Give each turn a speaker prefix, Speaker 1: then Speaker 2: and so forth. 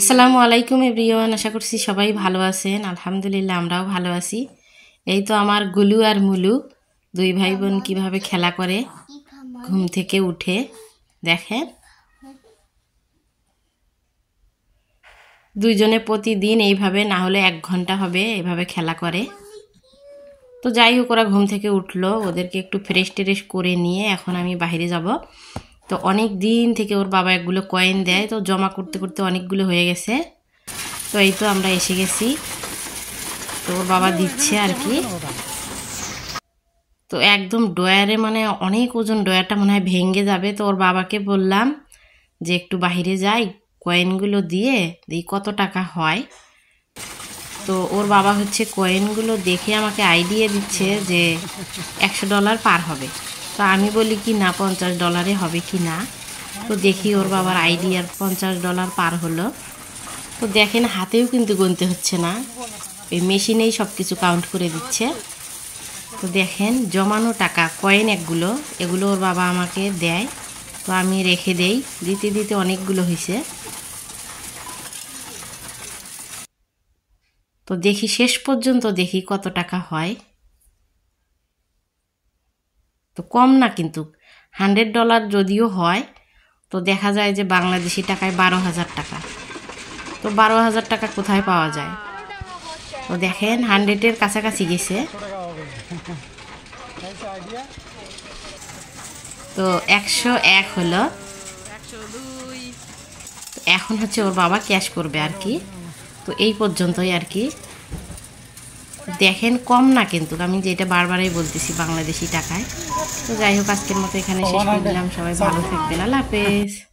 Speaker 1: আসসালামু আলাইকুম এভরিওয়ান আশা করছি সবাই ভালো আছেন আলহামদুলিল্লাহ আমরাও ভালো আছি এই তো আমার গুলু আর মুলু দুই ভাই বোন কীভাবে খেলা করে ঘুম থেকে উঠে দেখেন দুইজনে প্রতিদিন এইভাবে না হলে এক ঘন্টা হবে এভাবে খেলা করে তো যাই হোক ওরা ঘুম থেকে উঠলো ওদেরকে একটু ফ্রেশ ট্রেশ করে নিয়ে এখন আমি বাইরে যাব তো অনেক দিন থেকে ওর বাবা একগুলো কয়েন দেয় তো জমা করতে করতে অনেকগুলো হয়ে গেছে তো এই তো আমরা এসে গেছি তো ওর বাবা দিচ্ছে আর কি তো একদম ডয়ারে মানে অনেক ওজন ডয়ারটা মনে হয় ভেঙে যাবে তো ওর বাবাকে বললাম যে একটু বাহিরে যাই কয়েনগুলো দিয়ে দিই কত টাকা হয় তো ওর বাবা হচ্ছে কয়েনগুলো দেখে আমাকে আইডিয়া দিচ্ছে যে একশো ডলার পার হবে তো আমি বলি কি না পঞ্চাশ ডলারে হবে কি না তো দেখি ওর বাবার আইডিয়ার পঞ্চাশ ডলার পার হলো তো দেখেন হাতেও কিন্তু গুনতে হচ্ছে না ওই মেশিনেই সব কিছু কাউন্ট করে দিচ্ছে তো দেখেন জমানো টাকা কয়েন একগুলো এগুলো ওর বাবা আমাকে দেয় তো আমি রেখে দেই দিতে দিতে অনেকগুলো হয়েছে তো দেখি শেষ পর্যন্ত দেখি কত টাকা হয় তো কম না কিন্তু হান্ড্রেড ডলার যদিও হয় তো দেখা যায় যে বাংলাদেশি টাকায় বারো হাজার টাকা তো বারো হাজার টাকা কোথায় পাওয়া যায় তো দেখেন হান্ড্রেডের কাছাকাছি গেছে তো একশো এক হলো এখন হচ্ছে ওর বাবা ক্যাশ করবে আর কি তো এই পর্যন্তই আর কি দেখেন কম না কিন্তু আমি যেটা বারবারই বলতেছি বাংলাদেশি টাকায় তো যাই হোক আজকের মতো এখানে শেষ করে দিলাম সবাই ভালো থাকবেন আল্লাহ হাফেজ